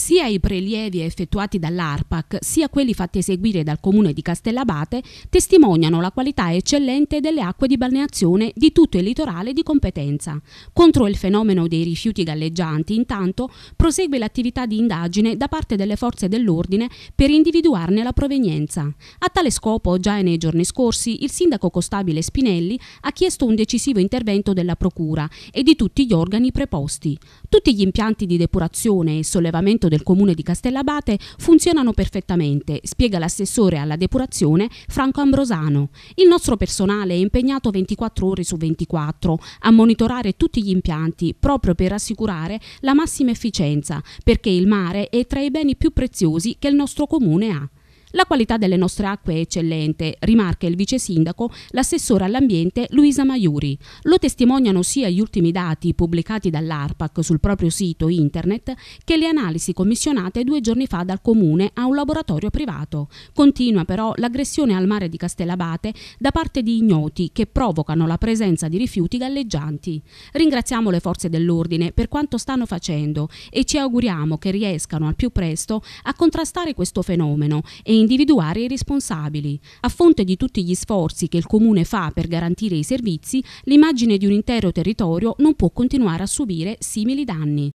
Sia i prelievi effettuati dall'ARPAC sia quelli fatti eseguire dal comune di Castellabate testimoniano la qualità eccellente delle acque di balneazione di tutto il litorale di competenza. Contro il fenomeno dei rifiuti galleggianti, intanto, prosegue l'attività di indagine da parte delle forze dell'ordine per individuarne la provenienza. A tale scopo, già nei giorni scorsi, il sindaco Costabile Spinelli ha chiesto un decisivo intervento della Procura e di tutti gli organi preposti. Tutti gli impianti di depurazione e sollevamento del comune di Castellabate funzionano perfettamente, spiega l'assessore alla depurazione Franco Ambrosano. Il nostro personale è impegnato 24 ore su 24 a monitorare tutti gli impianti proprio per assicurare la massima efficienza, perché il mare è tra i beni più preziosi che il nostro comune ha. La qualità delle nostre acque è eccellente, rimarca il vice sindaco, l'assessore all'ambiente Luisa Maiuri. Lo testimoniano sia gli ultimi dati pubblicati dall'ARPAC sul proprio sito internet che le analisi commissionate due giorni fa dal comune a un laboratorio privato. Continua però l'aggressione al mare di Castellabate da parte di ignoti che provocano la presenza di rifiuti galleggianti. Ringraziamo le forze dell'ordine per quanto stanno facendo e ci auguriamo che riescano al più presto a contrastare questo fenomeno e individuare i responsabili. A fonte di tutti gli sforzi che il Comune fa per garantire i servizi, l'immagine di un intero territorio non può continuare a subire simili danni.